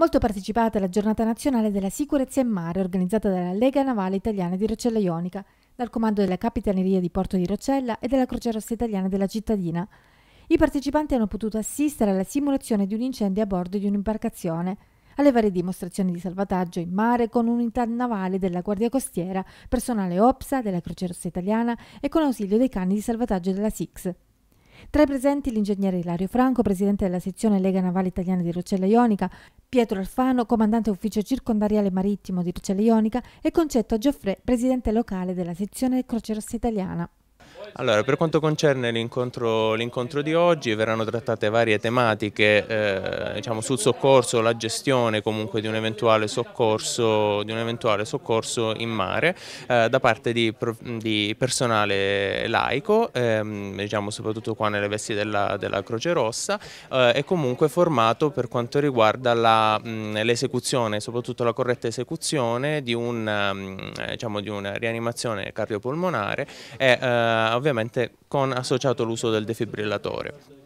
Molto partecipata alla giornata nazionale della sicurezza in mare organizzata dalla Lega Navale Italiana di Rocella Ionica, dal comando della Capitaneria di Porto di Roccella e della Croce Rossa Italiana della cittadina. I partecipanti hanno potuto assistere alla simulazione di un incendio a bordo di un'imbarcazione, alle varie dimostrazioni di salvataggio in mare con unità navali della Guardia Costiera, personale OPSA della Croce Rossa Italiana e con ausilio dei cani di salvataggio della SIX. Tra i presenti l'ingegnere Ilario Franco, presidente della sezione Lega Navale Italiana di Roccella Ionica, Pietro Alfano, comandante ufficio circondariale marittimo di Roccella Ionica e Concetto Gioffre, presidente locale della sezione Croce Rossa Italiana. Allora, per quanto concerne l'incontro, di oggi, verranno trattate varie tematiche eh, diciamo, sul soccorso, la gestione comunque di un eventuale soccorso, un eventuale soccorso in mare eh, da parte di, di personale laico, ehm, diciamo, soprattutto qua nelle vesti della, della Croce Rossa, eh, e comunque formato per quanto riguarda mm, l'esecuzione, soprattutto la corretta esecuzione di, un, mm, diciamo, di una rianimazione cardiopolmonare e eh, ovviamente con associato l'uso del defibrillatore.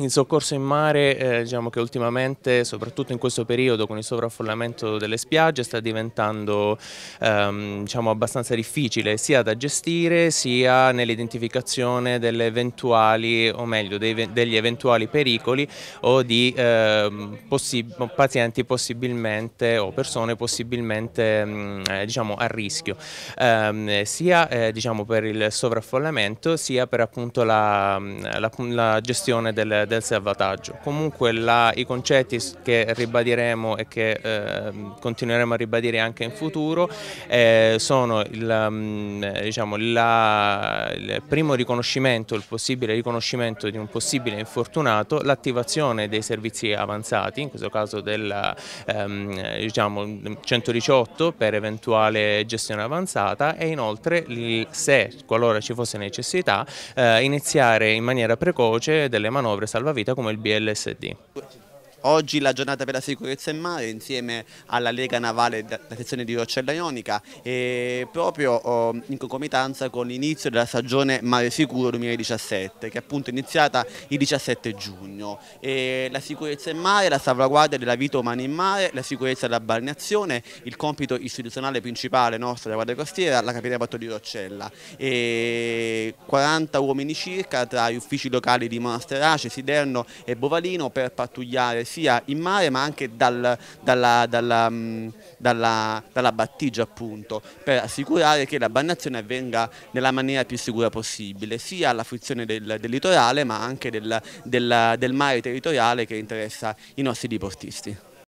Il soccorso in mare eh, diciamo che ultimamente, soprattutto in questo periodo con il sovraffollamento delle spiagge, sta diventando ehm, diciamo abbastanza difficile sia da gestire sia nell'identificazione delle eventuali, o meglio, dei, degli eventuali pericoli o di ehm, possi pazienti possibilmente o persone possibilmente mh, mm, eh, diciamo, a rischio, ehm, sia eh, diciamo per il sovraffollamento sia per appunto la, mm, la, la gestione del del salvataggio. Comunque la, i concetti che ribadiremo e che eh, continueremo a ribadire anche in futuro eh, sono il, mm, eh, diciamo, la, il primo riconoscimento, il possibile riconoscimento di un possibile infortunato, l'attivazione dei servizi avanzati, in questo caso del ehm, diciamo, 118 per eventuale gestione avanzata e inoltre se qualora ci fosse necessità eh, iniziare in maniera precoce delle manovre salvaguardie salvavita come il BLSD. Oggi la giornata per la sicurezza in mare insieme alla Lega Navale della sezione di Roccella Ionica e proprio oh, in concomitanza con l'inizio della stagione Mare Sicuro 2017 che è appunto iniziata il 17 giugno. E la sicurezza in mare, la salvaguardia della vita umana in mare, la sicurezza della balneazione, il compito istituzionale principale nostro della Guardia Costiera, la Capitale Porto di Roccella. E 40 uomini circa tra gli uffici locali di Monasterace, Siderno e Bovalino per pattugliare sia in mare ma anche dal, dalla, dalla, mm, dalla, dalla, battigia appunto per assicurare che la bannazione avvenga nella maniera più sicura possibile sia alla frizione del, del litorale ma anche del, del, del mare territoriale che interessa i nostri diportisti.